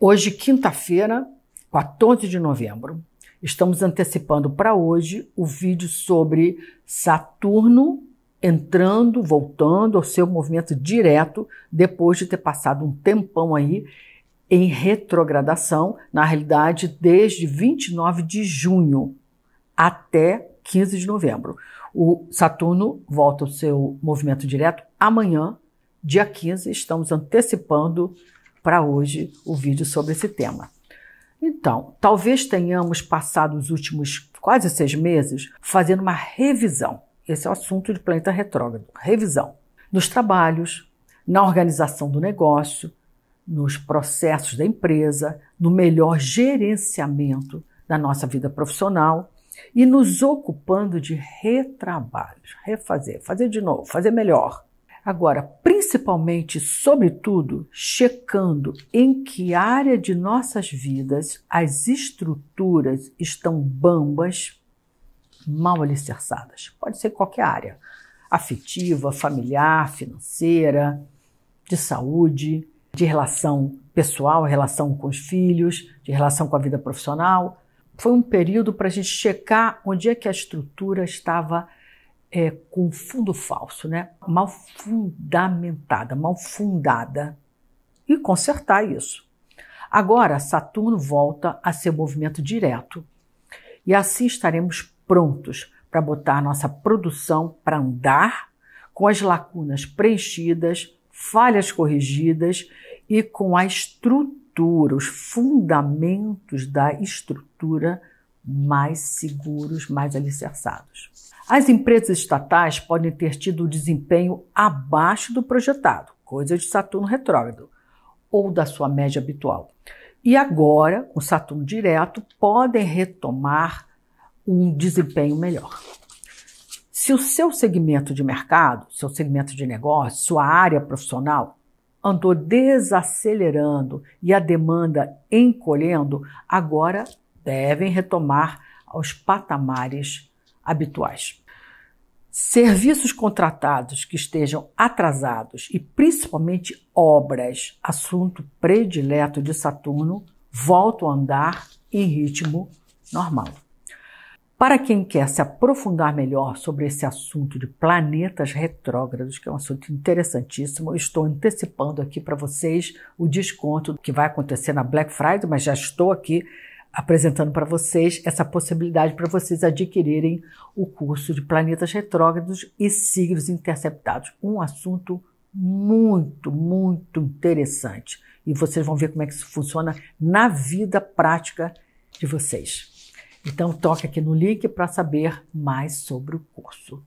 Hoje, quinta-feira, 14 de novembro, estamos antecipando para hoje o vídeo sobre Saturno entrando, voltando ao seu movimento direto depois de ter passado um tempão aí em retrogradação, na realidade desde 29 de junho até 15 de novembro. O Saturno volta ao seu movimento direto amanhã, dia 15, estamos antecipando para hoje o vídeo sobre esse tema. Então, talvez tenhamos passado os últimos quase seis meses fazendo uma revisão. Esse é o assunto de planeta retrógrado. Revisão. Nos trabalhos, na organização do negócio, nos processos da empresa, no melhor gerenciamento da nossa vida profissional e nos ocupando de retrabalhos, refazer, fazer de novo, fazer melhor. Agora, principalmente, sobretudo, checando em que área de nossas vidas as estruturas estão bambas, mal alicerçadas. Pode ser qualquer área: afetiva, familiar, financeira, de saúde, de relação pessoal, relação com os filhos, de relação com a vida profissional. Foi um período para a gente checar onde é que a estrutura estava é, com fundo falso, né? mal fundamentada, mal fundada, e consertar isso. Agora, Saturno volta a ser movimento direto e assim estaremos prontos para botar nossa produção para andar com as lacunas preenchidas, falhas corrigidas e com a estrutura, os fundamentos da estrutura mais seguros, mais alicerçados. As empresas estatais podem ter tido desempenho abaixo do projetado, coisa de Saturno retrógrado, ou da sua média habitual. E agora, com Saturno direto, podem retomar um desempenho melhor. Se o seu segmento de mercado, seu segmento de negócio, sua área profissional andou desacelerando e a demanda encolhendo, agora devem retomar aos patamares habituais. Serviços contratados que estejam atrasados e principalmente obras, assunto predileto de Saturno, voltam a andar em ritmo normal. Para quem quer se aprofundar melhor sobre esse assunto de planetas retrógrados, que é um assunto interessantíssimo, estou antecipando aqui para vocês o desconto que vai acontecer na Black Friday, mas já estou aqui apresentando para vocês essa possibilidade para vocês adquirirem o curso de planetas retrógrados e signos interceptados. Um assunto muito, muito interessante. E vocês vão ver como é que isso funciona na vida prática de vocês. Então, toque aqui no link para saber mais sobre o curso.